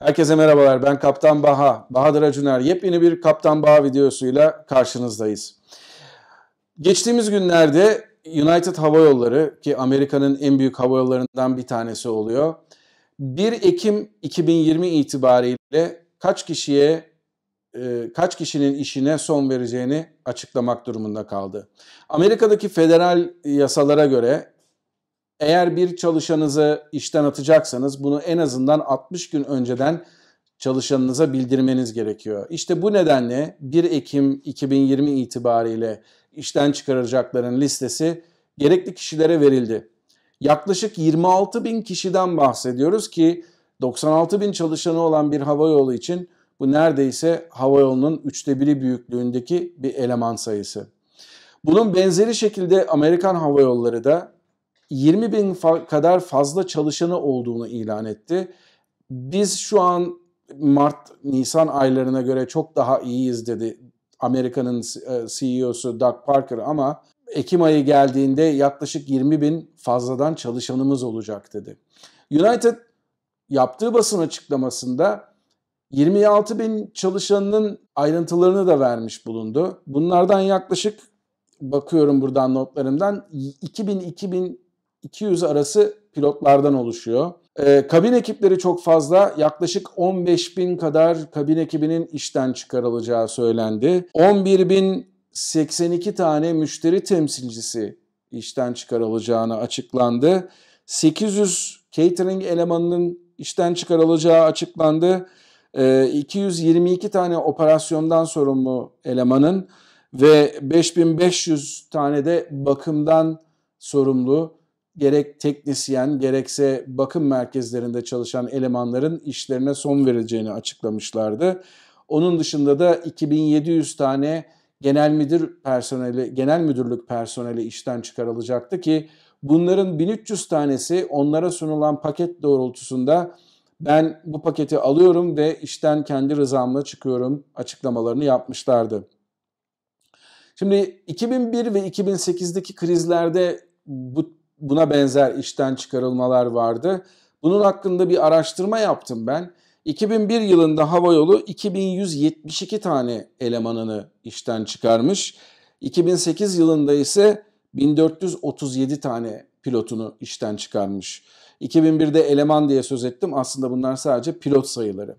Herkese merhabalar ben Kaptan Baha, Bahadır Acuner. Yepyeni bir Kaptan Baha videosuyla karşınızdayız. Geçtiğimiz günlerde United Hava Yolları ki Amerika'nın en büyük hava yollarından bir tanesi oluyor. 1 Ekim 2020 itibariyle kaç kişiye e, kaç kişinin işine son vereceğini açıklamak durumunda kaldı. Amerika'daki federal yasalara göre eğer bir çalışanınızı işten atacaksanız bunu en azından 60 gün önceden çalışanınıza bildirmeniz gerekiyor. İşte bu nedenle 1 Ekim 2020 itibariyle işten çıkaracakların listesi gerekli kişilere verildi. Yaklaşık 26 bin kişiden bahsediyoruz ki 96 bin çalışanı olan bir hava yolu için bu neredeyse hava yolunun üçte biri büyüklüğündeki bir eleman sayısı. Bunun benzeri şekilde Amerikan Hava Yolları da 20 bin fa kadar fazla çalışanı olduğunu ilan etti. Biz şu an Mart, Nisan aylarına göre çok daha iyiyiz dedi Amerika'nın e, CEO'su Doug Parker ama Ekim ayı geldiğinde yaklaşık 20 bin fazladan çalışanımız olacak dedi. United yaptığı basın açıklamasında 26 bin çalışanının ayrıntılarını da vermiş bulundu. Bunlardan yaklaşık bakıyorum buradan notlarımdan 2000-2000 200 arası pilotlardan oluşuyor. E, kabin ekipleri çok fazla. Yaklaşık 15 bin kadar kabin ekibinin işten çıkarılacağı söylendi. 11 bin 82 tane müşteri temsilcisi işten çıkarılacağını açıklandı. 800 catering elemanının işten çıkarılacağı açıklandı. E, ee, 222 tane operasyondan sorumlu elemanın ve 5500 tane de bakımdan sorumlu gerek teknisyen gerekse bakım merkezlerinde çalışan elemanların işlerine son vereceğini açıklamışlardı. Onun dışında da 2700 tane genel müdür personeli, genel müdürlük personeli işten çıkarılacaktı ki bunların 1300 tanesi onlara sunulan paket doğrultusunda ben bu paketi alıyorum ve işten kendi rızamla çıkıyorum açıklamalarını yapmışlardı. Şimdi 2001 ve 2008'deki krizlerde bu buna benzer işten çıkarılmalar vardı. Bunun hakkında bir araştırma yaptım ben. 2001 yılında Hava Yolu 2172 tane elemanını işten çıkarmış. 2008 yılında ise 1437 tane pilotunu işten çıkarmış. 2001'de eleman diye söz ettim. Aslında bunlar sadece pilot sayıları.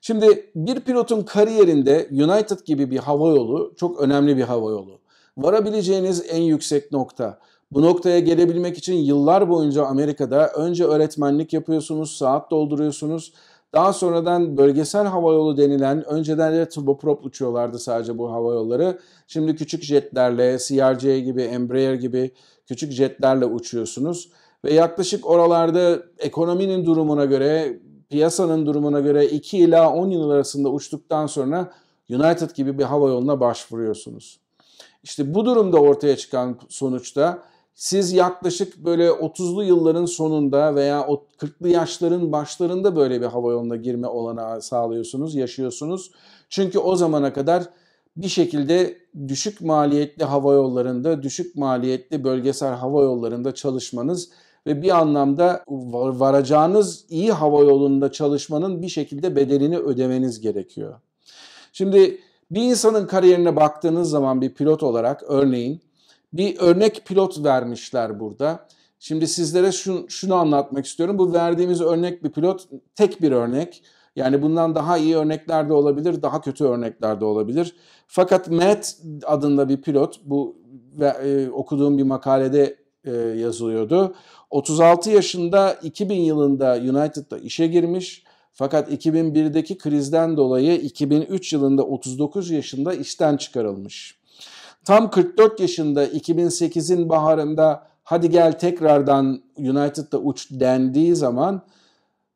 Şimdi bir pilotun kariyerinde United gibi bir Hava Yolu, çok önemli bir Hava Yolu Varabileceğiniz en yüksek nokta. Bu noktaya gelebilmek için yıllar boyunca Amerika'da önce öğretmenlik yapıyorsunuz, saat dolduruyorsunuz. Daha sonradan bölgesel havayolu denilen, önceden de turboprop uçuyorlardı sadece bu havayolları. Şimdi küçük jetlerle, CRJ gibi, Embraer gibi küçük jetlerle uçuyorsunuz. Ve yaklaşık oralarda ekonominin durumuna göre, piyasanın durumuna göre 2 ila 10 yıl arasında uçtuktan sonra United gibi bir havayoluna başvuruyorsunuz. İşte bu durumda ortaya çıkan sonuçta siz yaklaşık böyle 30'lu yılların sonunda veya 40'lı yaşların başlarında böyle bir hava yoluna girme olanağı sağlıyorsunuz, yaşıyorsunuz. Çünkü o zamana kadar bir şekilde düşük maliyetli hava yollarında, düşük maliyetli bölgesel hava yollarında çalışmanız ve bir anlamda varacağınız iyi hava yolunda çalışmanın bir şekilde bedelini ödemeniz gerekiyor. Şimdi bir insanın kariyerine baktığınız zaman bir pilot olarak örneğin bir örnek pilot vermişler burada. Şimdi sizlere şun, şunu anlatmak istiyorum. Bu verdiğimiz örnek bir pilot tek bir örnek. Yani bundan daha iyi örnekler de olabilir, daha kötü örnekler de olabilir. Fakat Matt adında bir pilot, bu e, okuduğum bir makalede e, yazılıyordu. 36 yaşında 2000 yılında United'da işe girmiş. Fakat 2001'deki krizden dolayı 2003 yılında 39 yaşında işten çıkarılmış. Tam 44 yaşında 2008'in baharında hadi gel tekrardan United'da uç dendiği zaman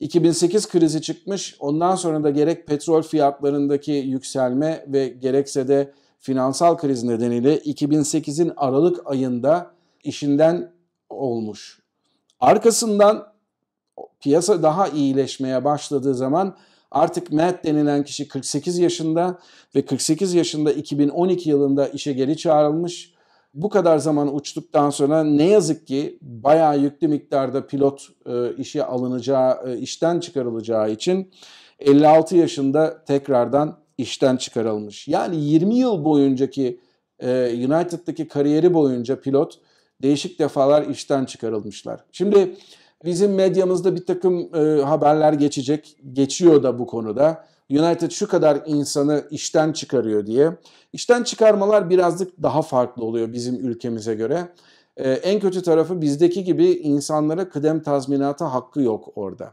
2008 krizi çıkmış. Ondan sonra da gerek petrol fiyatlarındaki yükselme ve gerekse de finansal kriz nedeniyle 2008'in Aralık ayında işinden olmuş. Arkasından piyasa daha iyileşmeye başladığı zaman Artık Matt denilen kişi 48 yaşında ve 48 yaşında 2012 yılında işe geri çağrılmış. Bu kadar zaman uçtuktan sonra ne yazık ki bayağı yüklü miktarda pilot e, işe alınacağı, e, işten çıkarılacağı için 56 yaşında tekrardan işten çıkarılmış. Yani 20 yıl boyuncaki e, United'daki kariyeri boyunca pilot değişik defalar işten çıkarılmışlar. Şimdi Bizim medyamızda bir takım e, haberler geçecek, geçiyor da bu konuda. United şu kadar insanı işten çıkarıyor diye. İşten çıkarmalar birazcık daha farklı oluyor bizim ülkemize göre. E, en kötü tarafı bizdeki gibi insanlara kıdem tazminatı hakkı yok orada.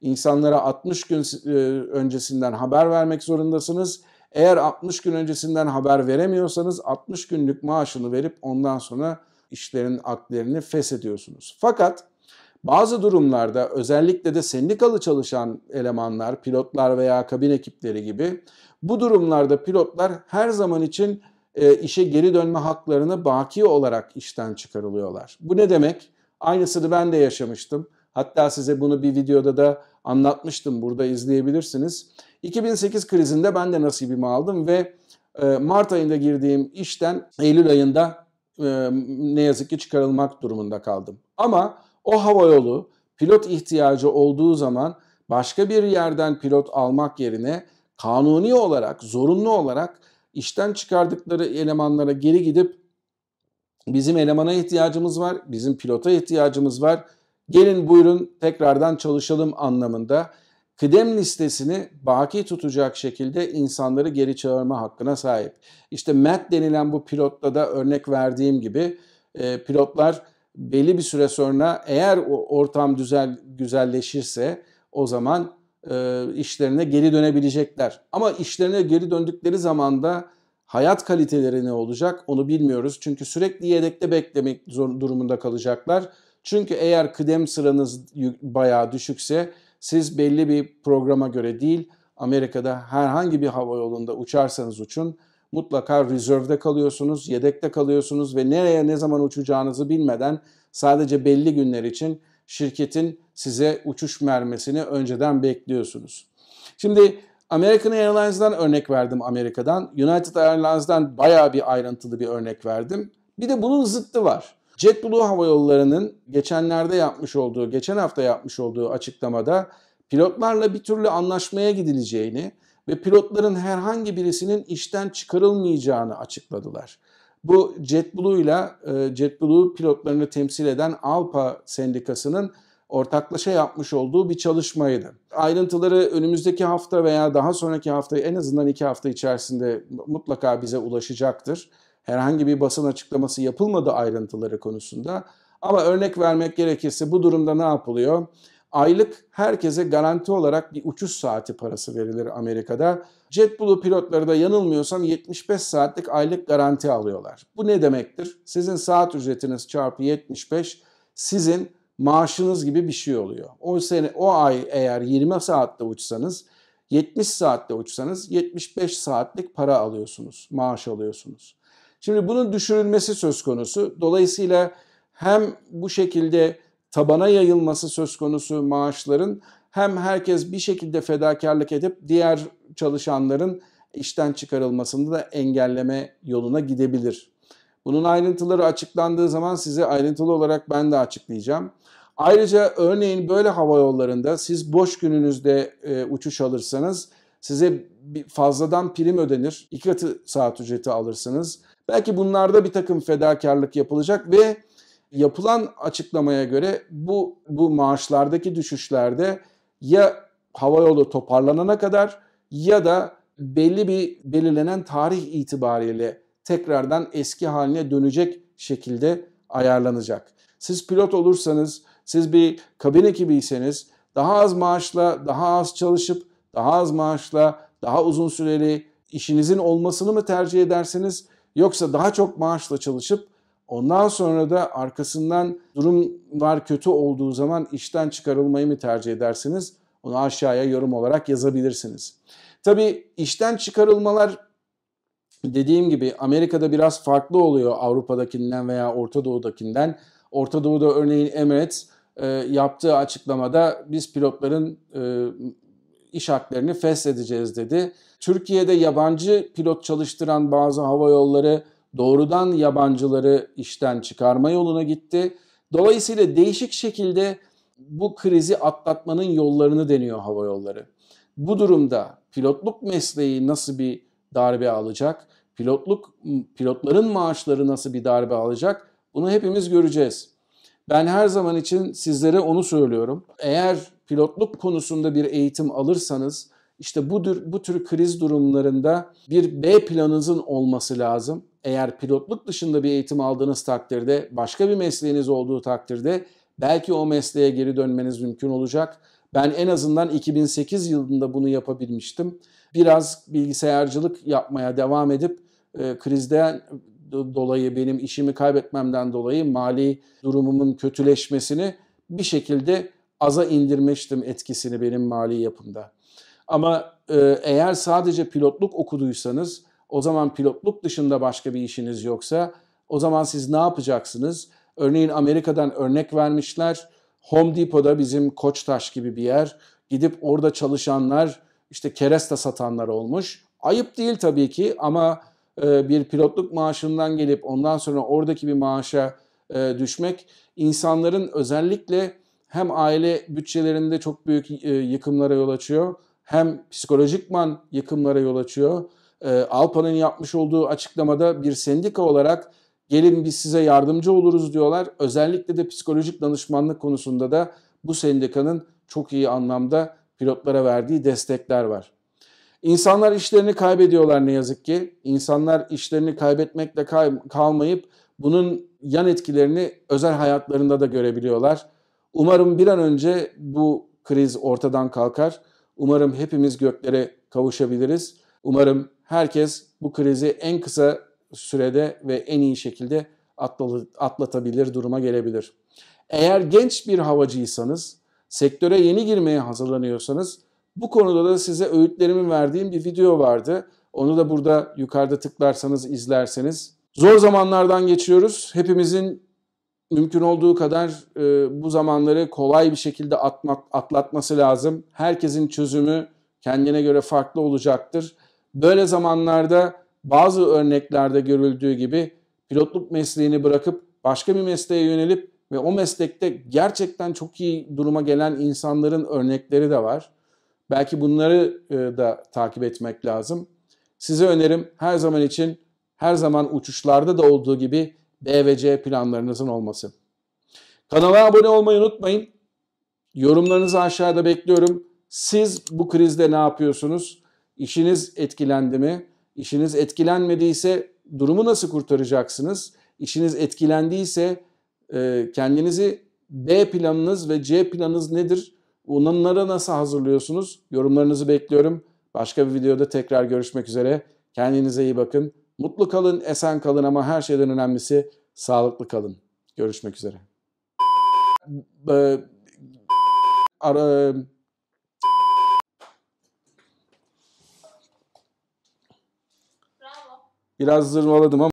İnsanlara 60 gün e, öncesinden haber vermek zorundasınız. Eğer 60 gün öncesinden haber veremiyorsanız 60 günlük maaşını verip ondan sonra işlerin aklerini feshediyorsunuz. Fakat bazı durumlarda özellikle de sendikalı çalışan elemanlar, pilotlar veya kabin ekipleri gibi bu durumlarda pilotlar her zaman için e, işe geri dönme haklarını baki olarak işten çıkarılıyorlar. Bu ne demek? Aynısını ben de yaşamıştım. Hatta size bunu bir videoda da anlatmıştım. Burada izleyebilirsiniz. 2008 krizinde ben de nasibimi aldım ve e, Mart ayında girdiğim işten Eylül ayında e, ne yazık ki çıkarılmak durumunda kaldım. Ama o havayolu pilot ihtiyacı olduğu zaman başka bir yerden pilot almak yerine kanuni olarak, zorunlu olarak işten çıkardıkları elemanlara geri gidip bizim elemana ihtiyacımız var, bizim pilota ihtiyacımız var. Gelin buyurun tekrardan çalışalım anlamında kıdem listesini baki tutacak şekilde insanları geri çağırma hakkına sahip. İşte MET denilen bu pilotta da örnek verdiğim gibi pilotlar belli bir süre sonra eğer o ortam düzel güzelleşirse o zaman e, işlerine geri dönebilecekler. Ama işlerine geri döndükleri zaman da hayat kaliteleri ne olacak onu bilmiyoruz. Çünkü sürekli yedekte beklemek zor durumunda kalacaklar. Çünkü eğer kıdem sıranız bayağı düşükse siz belli bir programa göre değil Amerika'da herhangi bir hava yolunda uçarsanız uçun mutlaka rezervde kalıyorsunuz, yedekte kalıyorsunuz ve nereye ne zaman uçacağınızı bilmeden sadece belli günler için şirketin size uçuş mermesini önceden bekliyorsunuz. Şimdi American Airlines'dan örnek verdim Amerika'dan. United Airlines'dan bayağı bir ayrıntılı bir örnek verdim. Bir de bunun zıttı var. JetBlue Hava Yolları'nın geçenlerde yapmış olduğu, geçen hafta yapmış olduğu açıklamada pilotlarla bir türlü anlaşmaya gidileceğini ve pilotların herhangi birisinin işten çıkarılmayacağını açıkladılar. Bu JetBlue ile e, JetBlue pilotlarını temsil eden Alpa sendikasının ortaklaşa yapmış olduğu bir çalışmaydı. Ayrıntıları önümüzdeki hafta veya daha sonraki hafta en azından iki hafta içerisinde mutlaka bize ulaşacaktır. Herhangi bir basın açıklaması yapılmadı ayrıntıları konusunda. Ama örnek vermek gerekirse bu durumda ne yapılıyor? Aylık herkese garanti olarak bir uçuş saati parası verilir Amerika'da. JetBlue pilotları da yanılmıyorsam 75 saatlik aylık garanti alıyorlar. Bu ne demektir? Sizin saat ücretiniz çarpı 75 sizin maaşınız gibi bir şey oluyor. O sene o ay eğer 20 saatte uçsanız 70 saatte uçsanız 75 saatlik para alıyorsunuz, maaş alıyorsunuz. Şimdi bunun düşürülmesi söz konusu. Dolayısıyla hem bu şekilde tabana yayılması söz konusu maaşların hem herkes bir şekilde fedakarlık edip diğer çalışanların işten çıkarılmasını da engelleme yoluna gidebilir. Bunun ayrıntıları açıklandığı zaman size ayrıntılı olarak ben de açıklayacağım. Ayrıca örneğin böyle hava yollarında siz boş gününüzde e, uçuş alırsanız size fazladan prim ödenir. İki katı saat ücreti alırsınız. Belki bunlarda bir takım fedakarlık yapılacak ve Yapılan açıklamaya göre bu bu maaşlardaki düşüşlerde ya havayolu toparlanana kadar ya da belli bir belirlenen tarih itibariyle tekrardan eski haline dönecek şekilde ayarlanacak. Siz pilot olursanız, siz bir kabin ekibiyseniz daha az maaşla, daha az çalışıp, daha az maaşla, daha uzun süreli işinizin olmasını mı tercih edersiniz yoksa daha çok maaşla çalışıp Ondan sonra da arkasından durumlar kötü olduğu zaman işten çıkarılmayı mı tercih edersiniz? Onu aşağıya yorum olarak yazabilirsiniz. Tabii işten çıkarılmalar dediğim gibi Amerika'da biraz farklı oluyor Avrupa'dakinden veya Orta Doğu'dakinden. Orta Doğu'da örneğin Emirates e, yaptığı açıklamada biz pilotların e, iş haklarını feshedeceğiz dedi. Türkiye'de yabancı pilot çalıştıran bazı hava yolları doğrudan yabancıları işten çıkarma yoluna gitti. Dolayısıyla değişik şekilde bu krizi atlatmanın yollarını deniyor hava yolları. Bu durumda pilotluk mesleği nasıl bir darbe alacak? Pilotluk pilotların maaşları nasıl bir darbe alacak? Bunu hepimiz göreceğiz. Ben her zaman için sizlere onu söylüyorum. Eğer pilotluk konusunda bir eğitim alırsanız işte bu bu tür kriz durumlarında bir B planınızın olması lazım. Eğer pilotluk dışında bir eğitim aldığınız takdirde, başka bir mesleğiniz olduğu takdirde belki o mesleğe geri dönmeniz mümkün olacak. Ben en azından 2008 yılında bunu yapabilmiştim. Biraz bilgisayarcılık yapmaya devam edip e, krizden dolayı benim işimi kaybetmemden dolayı mali durumumun kötüleşmesini bir şekilde aza indirmiştim etkisini benim mali yapımda. Ama e, eğer sadece pilotluk okuduysanız o zaman pilotluk dışında başka bir işiniz yoksa o zaman siz ne yapacaksınız? Örneğin Amerika'dan örnek vermişler. Home Depot'da bizim Koçtaş gibi bir yer. Gidip orada çalışanlar işte kereste satanlar olmuş. Ayıp değil tabii ki ama e, bir pilotluk maaşından gelip ondan sonra oradaki bir maaşa e, düşmek insanların özellikle hem aile bütçelerinde çok büyük e, yıkımlara yol açıyor hem psikolojikman yıkımlara yol açıyor. Ee, Alpa'nın yapmış olduğu açıklamada bir sendika olarak gelin biz size yardımcı oluruz diyorlar. Özellikle de psikolojik danışmanlık konusunda da bu sendikanın çok iyi anlamda pilotlara verdiği destekler var. İnsanlar işlerini kaybediyorlar ne yazık ki. İnsanlar işlerini kaybetmekle kay- kalmayıp bunun yan etkilerini özel hayatlarında da görebiliyorlar. Umarım bir an önce bu kriz ortadan kalkar. Umarım hepimiz göklere kavuşabiliriz. Umarım herkes bu krizi en kısa sürede ve en iyi şekilde atlatabilir duruma gelebilir. Eğer genç bir havacıysanız, sektöre yeni girmeye hazırlanıyorsanız bu konuda da size öğütlerimi verdiğim bir video vardı. Onu da burada yukarıda tıklarsanız izlerseniz. Zor zamanlardan geçiyoruz. Hepimizin mümkün olduğu kadar e, bu zamanları kolay bir şekilde atmak, atlatması lazım. Herkesin çözümü kendine göre farklı olacaktır. Böyle zamanlarda bazı örneklerde görüldüğü gibi pilotluk mesleğini bırakıp başka bir mesleğe yönelip ve o meslekte gerçekten çok iyi duruma gelen insanların örnekleri de var. Belki bunları e, da takip etmek lazım. Size önerim her zaman için her zaman uçuşlarda da olduğu gibi B ve C planlarınızın olması. Kanala abone olmayı unutmayın. Yorumlarınızı aşağıda bekliyorum. Siz bu krizde ne yapıyorsunuz? İşiniz etkilendi mi? İşiniz etkilenmediyse durumu nasıl kurtaracaksınız? İşiniz etkilendiyse e, kendinizi B planınız ve C planınız nedir? Onlara nasıl hazırlıyorsunuz? Yorumlarınızı bekliyorum. Başka bir videoda tekrar görüşmek üzere. Kendinize iyi bakın. Mutlu kalın, esen kalın ama her şeyden önemlisi sağlıklı kalın. Görüşmek üzere. ara, Biraz zırvaladım ama